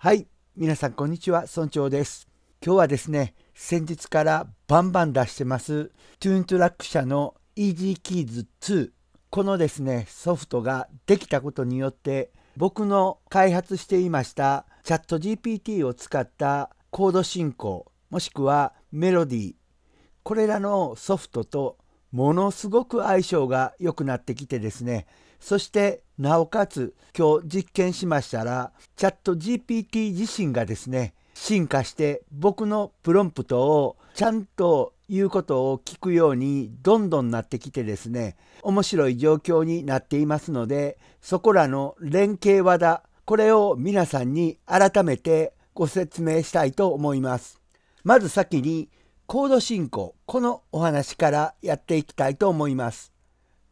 はい、皆さんこんにちは、村長です。今日はですね、先日からバンバン出してます、トゥーントラック社の EasyKeys2。このですね、ソフトができたことによって、僕の開発していましたチャット GPT を使ったコード進行、もしくはメロディー、これらのソフトとものすごく相性が良くなってきてですね、そしてなおかつ今日実験しましたらチャット GPT 自身がですね進化して僕のプロンプトをちゃんと言うことを聞くようにどんどんなってきてですね面白い状況になっていますのでそこらの連携技これを皆さんに改めてご説明したいと思います。まず先にコード進行このお話からやっていきたいと思います。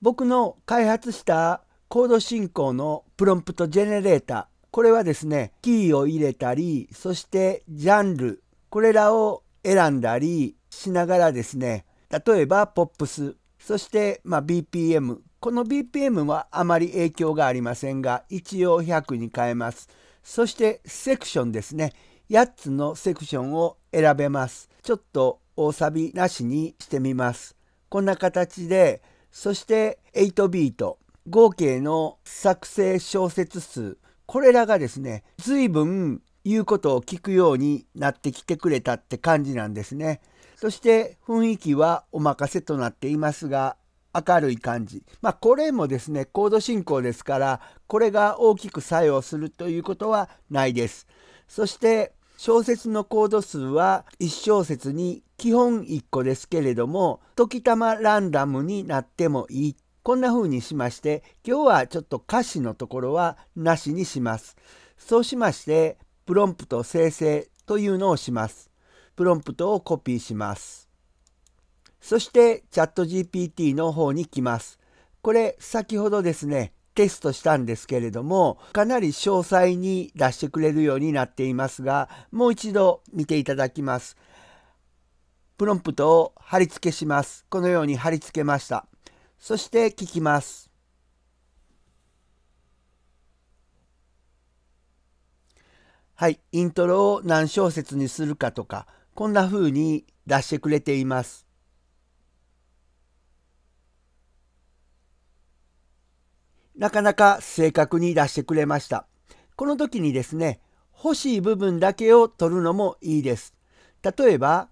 僕の開発したコード進行のプロンプトジェネレーター。これはですね、キーを入れたり、そしてジャンル、これらを選んだりしながらですね、例えばポップス、そしてま BPM。この BPM はあまり影響がありませんが、一応100に変えます。そしてセクションですね。8つのセクションを選べます。ちょっと大サビなしにしてみます。こんな形で、そして8ビート。合計の作成小説数これらがですね随分言うことを聞くようになってきてくれたって感じなんですね。そして雰囲気はお任せとなっていますが明るい感じ。まあこれもですねコード進行ですからこれが大きく作用するということはないです。そして小説のコード数は1小節に基本1個ですけれども時たまランダムになってもいいこんな風にしまして、今日はちょっと歌詞のところはなしにします。そうしまして、プロンプト生成というのをします。プロンプトをコピーします。そして、チャット GPT の方に来ます。これ、先ほどですね、テストしたんですけれども、かなり詳細に出してくれるようになっていますが、もう一度見ていただきます。プロンプトを貼り付けします。このように貼り付けました。そして聞きます。はい、イントロを何小節にするかとか、こんな風に出してくれています。なかなか正確に出してくれました。この時にですね、欲しい部分だけを取るのもいいです。例えば、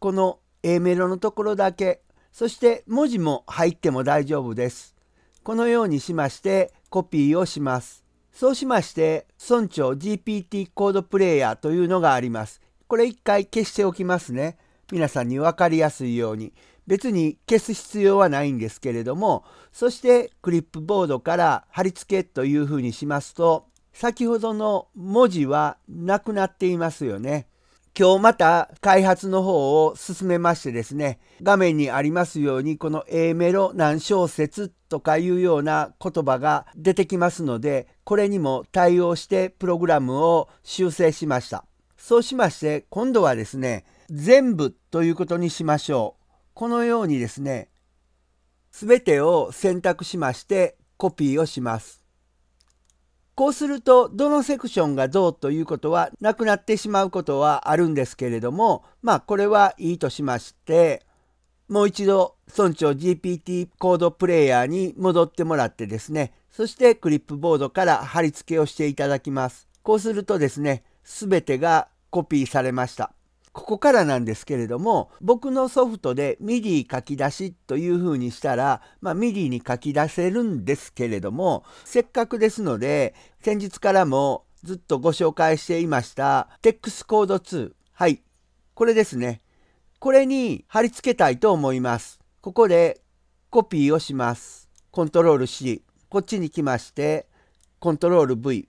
この A メロのところだけそして文字も入っても大丈夫です。このようにしましてコピーをします。そうしまして村長 GPT コードプレイヤーというのがあります。これ一回消しておきますね。皆さんに分かりやすいように。別に消す必要はないんですけれども、そしてクリップボードから貼り付けというふうにしますと、先ほどの文字はなくなっていますよね。今日また開発の方を進めましてですね、画面にありますように、この A メロ何小節とかいうような言葉が出てきますので、これにも対応してプログラムを修正しました。そうしまして、今度はですね、全部ということにしましょう。このようにですね、すべてを選択しましてコピーをします。こうするとどのセクションがどうということはなくなってしまうことはあるんですけれどもまあこれはいいとしましてもう一度村長 GPT コードプレイヤーに戻ってもらってですねそしてクリップボードから貼り付けをしていただきますこうするとですね全てがコピーされましたここからなんですけれども僕のソフトで MIDI 書き出しというふうにしたら、まあ、MIDI に書き出せるんですけれどもせっかくですので先日からもずっとご紹介していました TEX c o d e 2はいこれですねこれに貼り付けたいと思いますここでコピーをしますコントロール C こっちに来ましてコントロール V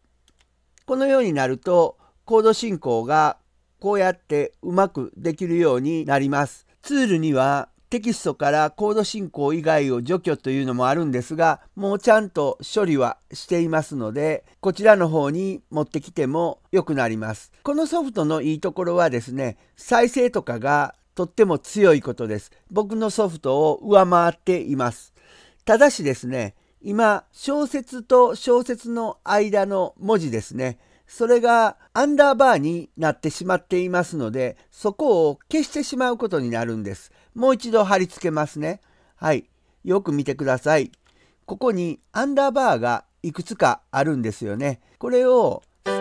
このようになるとコード進行がこうやってうまくできるようになります。ツールにはテキストからコード進行以外を除去というのもあるんですが、もうちゃんと処理はしていますので、こちらの方に持ってきても良くなります。このソフトのいいところはですね、再生とかがとっても強いことです。僕のソフトを上回っています。ただしですね、今、小説と小説の間の文字ですね。それがアンダーバーになってしまっていますので、そこを消してしまうことになるんです。もう一度貼り付けますね。はい。よく見てください。ここにアンダーバーがいくつかあるんですよね。これをこ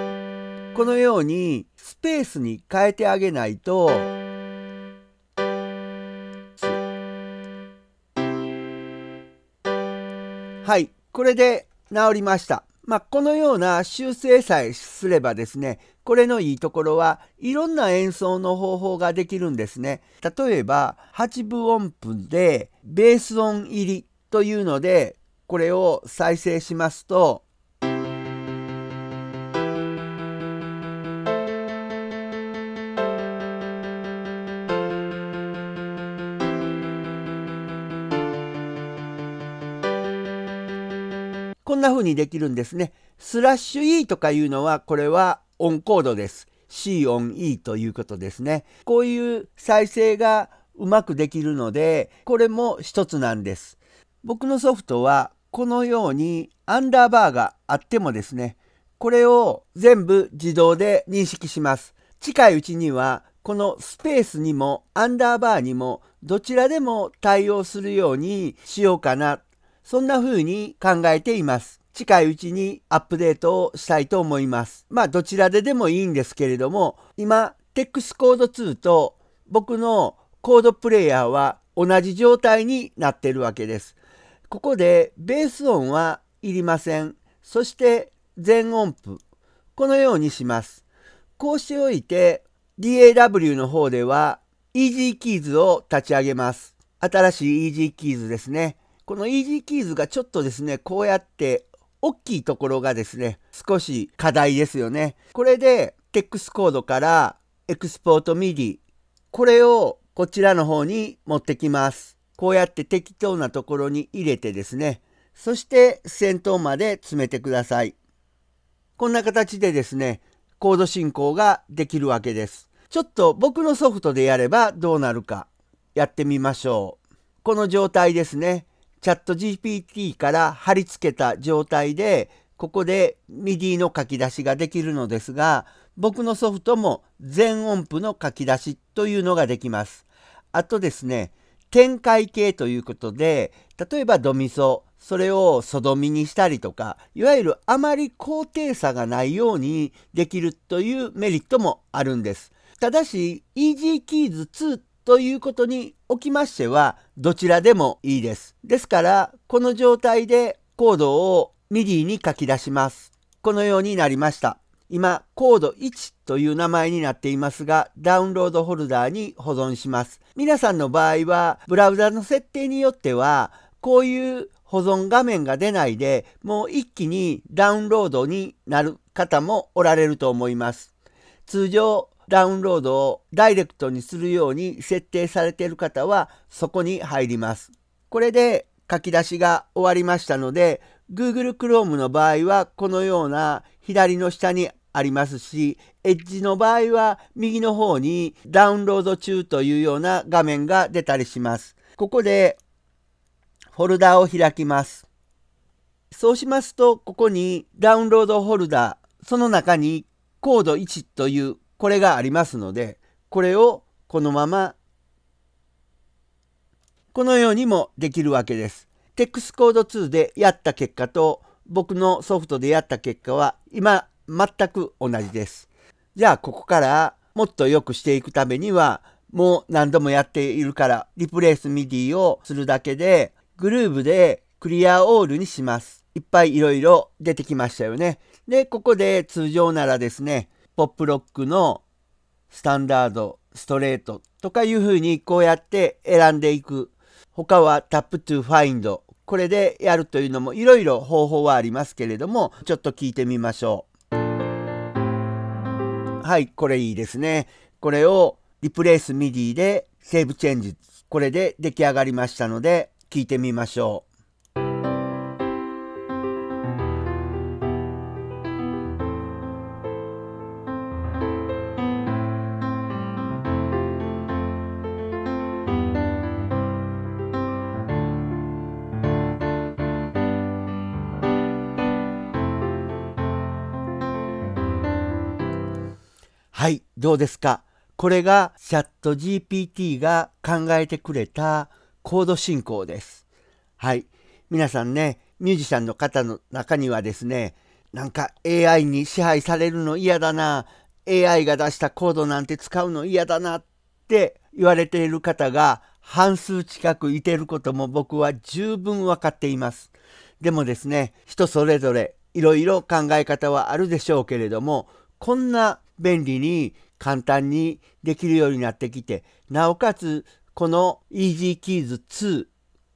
のようにスペースに変えてあげないとはいこれで治りました。まあ、このような修正さえすればですね、これのいいところはいろんな演奏の方法ができるんですね。例えば、8分音符でベース音入りというので、これを再生しますと、風にできるんですね。スラッシュ E とかいうのは、これはオンコードです。C オン E ということですね。こういう再生がうまくできるので、これも一つなんです。僕のソフトは、このようにアンダーバーがあってもですね、これを全部自動で認識します。近いうちには、このスペースにもアンダーバーにもどちらでも対応するようにしようかな、そんな風に考えています。近いうちにアップデートをしたいと思います。まあどちらででもいいんですけれども、今 TEX コード2と僕のコードプレイヤーは同じ状態になってるわけです。ここでベース音はいりません。そして全音符。このようにします。こうしておいて DAW の方では EasyKeys を立ち上げます。新しい EasyKeys ですね。この EasyKeys がちょっとですね、こうやって大きいところがですね、少し課題ですよね。これで TEX コードからエクスポート MIDI これをこちらの方に持ってきます。こうやって適当なところに入れてですね、そして先頭まで詰めてください。こんな形でですね、コード進行ができるわけです。ちょっと僕のソフトでやればどうなるかやってみましょう。この状態ですね。チャット GPT から貼り付けた状態で、ここで MIDI の書き出しができるのですが、僕のソフトも全音符の書き出しというのができます。あとですね、展開系ということで、例えばドミソ、それをソドミにしたりとか、いわゆるあまり高低差がないようにできるというメリットもあるんです。ただし、EasyKeys2 ということにおきましてはどちらでもいいです。ですから、この状態でコードを MIDI に書き出します。このようになりました。今、コード1という名前になっていますが、ダウンロードホルダーに保存します。皆さんの場合は、ブラウザの設定によっては、こういう保存画面が出ないで、もう一気にダウンロードになる方もおられると思います。通常、ダウンロードをダイレクトにするように設定されている方はそこに入ります。これで書き出しが終わりましたので Google Chrome の場合はこのような左の下にありますし Edge の場合は右の方にダウンロード中というような画面が出たりします。ここでフォルダを開きます。そうしますとここにダウンロードフォルダその中にコード1というこれがありますのでこれをこのままこのようにもできるわけです。TEX コード2でやった結果と僕のソフトでやった結果は今全く同じです。じゃあここからもっと良くしていくためにはもう何度もやっているからリプレイスミディをするだけでグルーブでクリアオールにします。いっぱいいろいろ出てきましたよね。で、ここで通常ならですね、ポップロックのスタンダード、ストレートとかいうふうにこうやって選んでいく。他はタップトゥファインド。これでやるというのもいろいろ方法はありますけれども、ちょっと聞いてみましょう。はい、これいいですね。これをリプレイスミディでセーブチェンジ。これで出来上がりましたので、聞いてみましょう。どうですかこれがチャット GPT が考えてくれたコード進行です。はい。皆さんね、ミュージシャンの方の中にはですね、なんか AI に支配されるの嫌だな、AI が出したコードなんて使うの嫌だなって言われている方が半数近くいてることも僕は十分分かっています。でもですね、人それぞれいろいろ考え方はあるでしょうけれども、こんな便利に簡単にできるようになってきて、なおかつこの EasyKeys2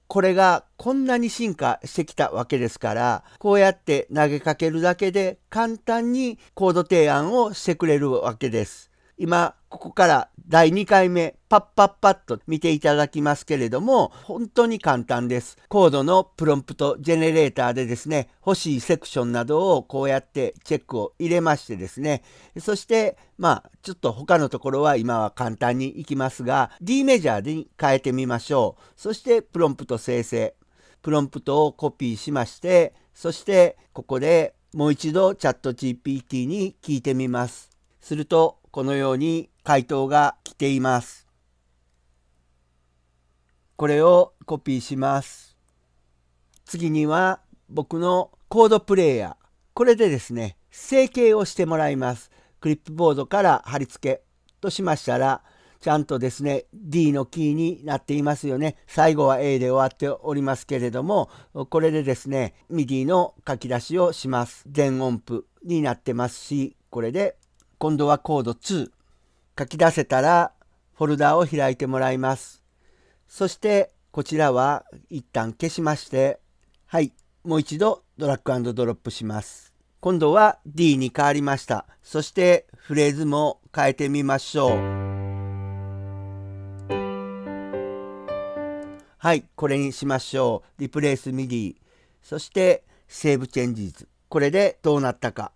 これがこんなに進化してきたわけですから、こうやって投げかけるだけで簡単にコード提案をしてくれるわけです。今、ここから第2回目、パッパッパッと見ていただきますけれども、本当に簡単です。コードのプロンプトジェネレーターでですね、欲しいセクションなどをこうやってチェックを入れましてですね、そして、まあ、ちょっと他のところは今は簡単にいきますが、D メジャーに変えてみましょう。そして、プロンプト生成。プロンプトをコピーしまして、そして、ここでもう一度チャット GPT に聞いてみます。すると、このように回答が来ています。これをコピーします。次には僕のコードプレイヤー。これでですね、整形をしてもらいます。クリップボードから貼り付けとしましたら、ちゃんとですね、D のキーになっていますよね。最後は A で終わっておりますけれども、これでですね、MIDI の書き出しをします。全音符になってますし、これで今度はコード2。書き出せたらフォルダを開いてもらいます。そしてこちらは一旦消しまして、はい、もう一度ドラッグドロップします。今度は D に変わりました。そしてフレーズも変えてみましょう。はい、これにしましょう。リプレイスミディ。そしてセーブチェンジズ。これでどうなったか。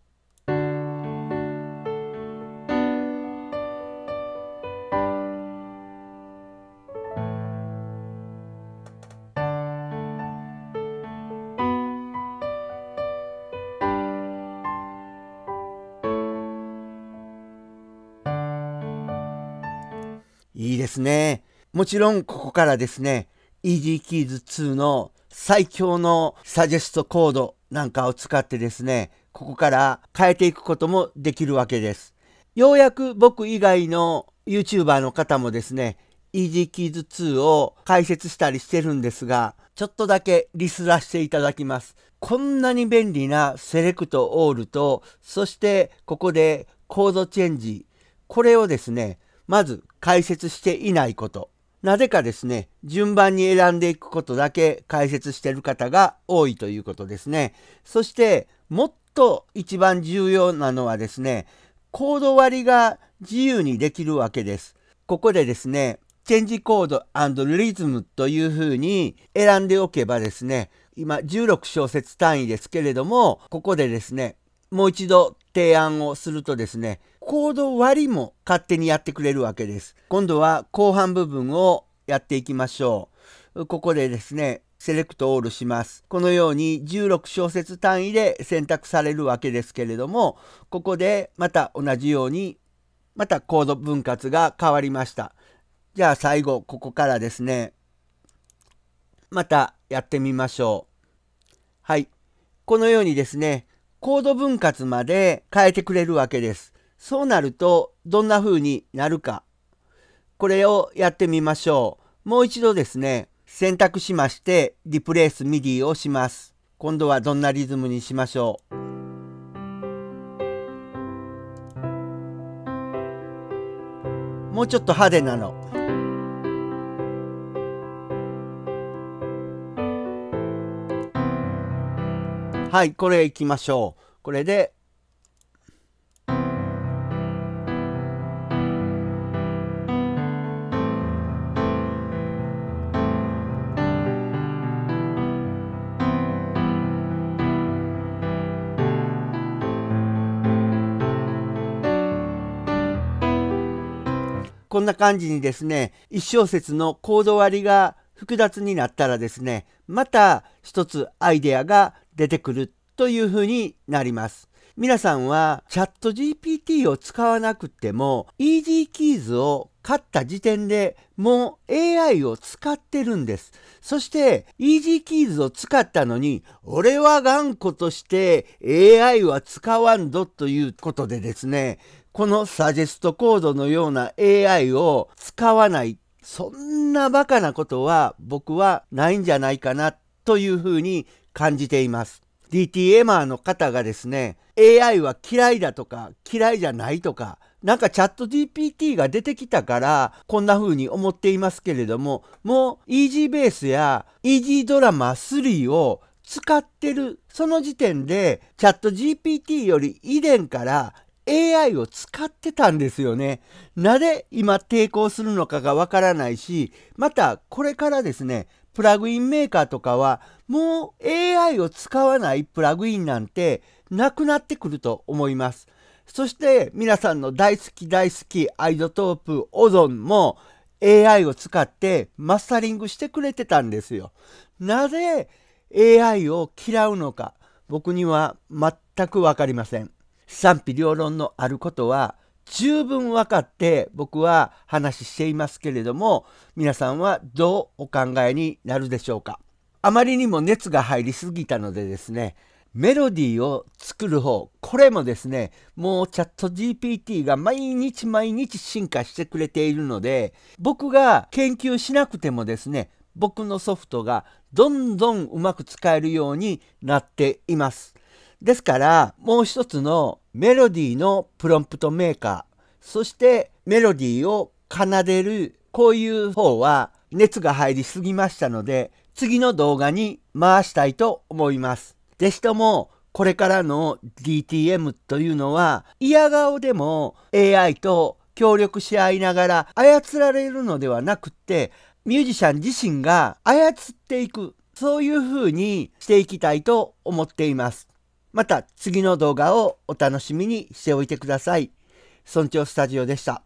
いいですね。もちろんここからですね、EasyKeys2 の最強のサジェストコードなんかを使ってですね、ここから変えていくこともできるわけです。ようやく僕以外の YouTuber の方もですね、EasyKeys2 を解説したりしてるんですが、ちょっとだけリスらしていただきます。こんなに便利なセレクトオールと、そしてここでコードチェンジ、これをですね、まず解説していないこと。なぜかですね、順番に選んでいくことだけ解説してる方が多いということですね。そして、もっと一番重要なのはですね、コード割りが自由にできるわけです。ここでですね、チェンジコードリズムというふうに選んでおけばですね、今16小節単位ですけれども、ここでですね、もう一度提案をするとですね、コード割りも勝手にやってくれるわけです。今度は後半部分をやっていきましょう。ここでですね、セレクトオールします。このように16小節単位で選択されるわけですけれども、ここでまた同じように、またコード分割が変わりました。じゃあ最後、ここからですね、またやってみましょう。はい。このようにですね、コード分割まで変えてくれるわけです。そうなるとどんな風になるか。これをやってみましょう。もう一度ですね、選択しまして、リプレイスミディをします。今度はどんなリズムにしましょう。もうちょっと派手なの。はい、これいきましょう。これでこんな感じにですね、1小節のコード割りが複雑になったらですね、また一つアイデアが出てくるというふうになります。皆さんはチャット GPT を使わなくても EasyKeys を買った時点でもう AI を使ってるんです。そして EasyKeys を使ったのに俺は頑固として AI は使わんぞということでですねこのサジェストコードのような AI を使わない、そんなバカなことは僕はないんじゃないかなというふうに感じています。DT エマの方がですね、AI は嫌いだとか嫌いじゃないとか、なんかチャット GPT が出てきたからこんな風に思っていますけれども、もう e b ベースや e r ドラマ3を使ってる、その時点でチャット GPT より以前から AI を使ってたんですよね。なぜ今抵抗するのかがわからないし、またこれからですね、プラグインメーカーとかはもう AI を使わないプラグインなんてなくなってくると思います。そして皆さんの大好き大好きアイドトープオゾンも AI を使ってマスタリングしてくれてたんですよ。なぜ AI を嫌うのか僕には全くわかりません。賛否両論のあることは十分分かって僕は話していますけれども皆さんはどうお考えになるでしょうかあまりにも熱が入りすぎたのでですねメロディーを作る方これもですねもうチャット GPT が毎日毎日進化してくれているので僕が研究しなくてもですね僕のソフトがどんどんうまく使えるようになっています。ですからもう一つのメロディーのプロンプトメーカーそしてメロディーを奏でるこういう方は熱が入りすぎましたので次の動画に回したいと思います。ぜひともこれからの DTM というのは嫌顔でも AI と協力し合いながら操られるのではなくってミュージシャン自身が操っていくそういうふうにしていきたいと思っています。また次の動画をお楽しみにしておいてください。村長スタジオでした。